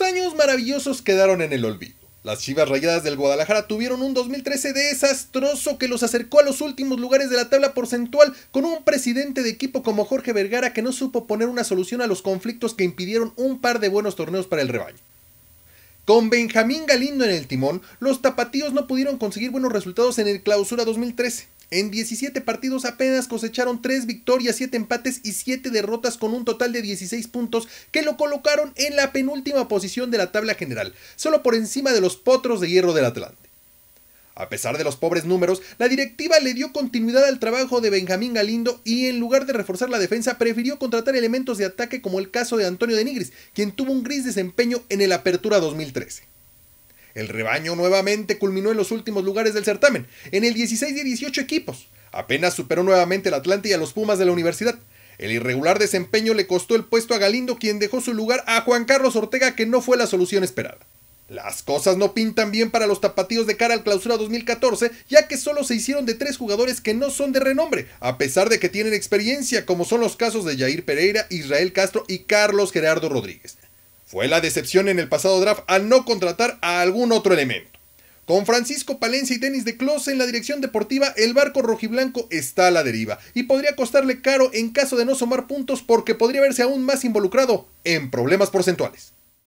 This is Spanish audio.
años maravillosos quedaron en el olvido. Las Chivas Rayadas del Guadalajara tuvieron un 2013 desastroso que los acercó a los últimos lugares de la tabla porcentual con un presidente de equipo como Jorge Vergara que no supo poner una solución a los conflictos que impidieron un par de buenos torneos para el rebaño. Con Benjamín Galindo en el timón, los tapatíos no pudieron conseguir buenos resultados en el Clausura 2013. En 17 partidos apenas cosecharon 3 victorias, 7 empates y 7 derrotas con un total de 16 puntos que lo colocaron en la penúltima posición de la tabla general, solo por encima de los potros de hierro del Atlante. A pesar de los pobres números, la directiva le dio continuidad al trabajo de Benjamín Galindo y en lugar de reforzar la defensa prefirió contratar elementos de ataque como el caso de Antonio de Nigris, quien tuvo un gris desempeño en el Apertura 2013. El rebaño nuevamente culminó en los últimos lugares del certamen, en el 16 y 18 equipos. Apenas superó nuevamente al Atlante y a los Pumas de la universidad. El irregular desempeño le costó el puesto a Galindo, quien dejó su lugar a Juan Carlos Ortega, que no fue la solución esperada. Las cosas no pintan bien para los tapatíos de cara al clausura 2014, ya que solo se hicieron de tres jugadores que no son de renombre, a pesar de que tienen experiencia, como son los casos de Jair Pereira, Israel Castro y Carlos Gerardo Rodríguez. Fue la decepción en el pasado draft al no contratar a algún otro elemento. Con Francisco Palencia y Denis de Clos en la dirección deportiva, el barco rojiblanco está a la deriva y podría costarle caro en caso de no sumar puntos porque podría verse aún más involucrado en problemas porcentuales.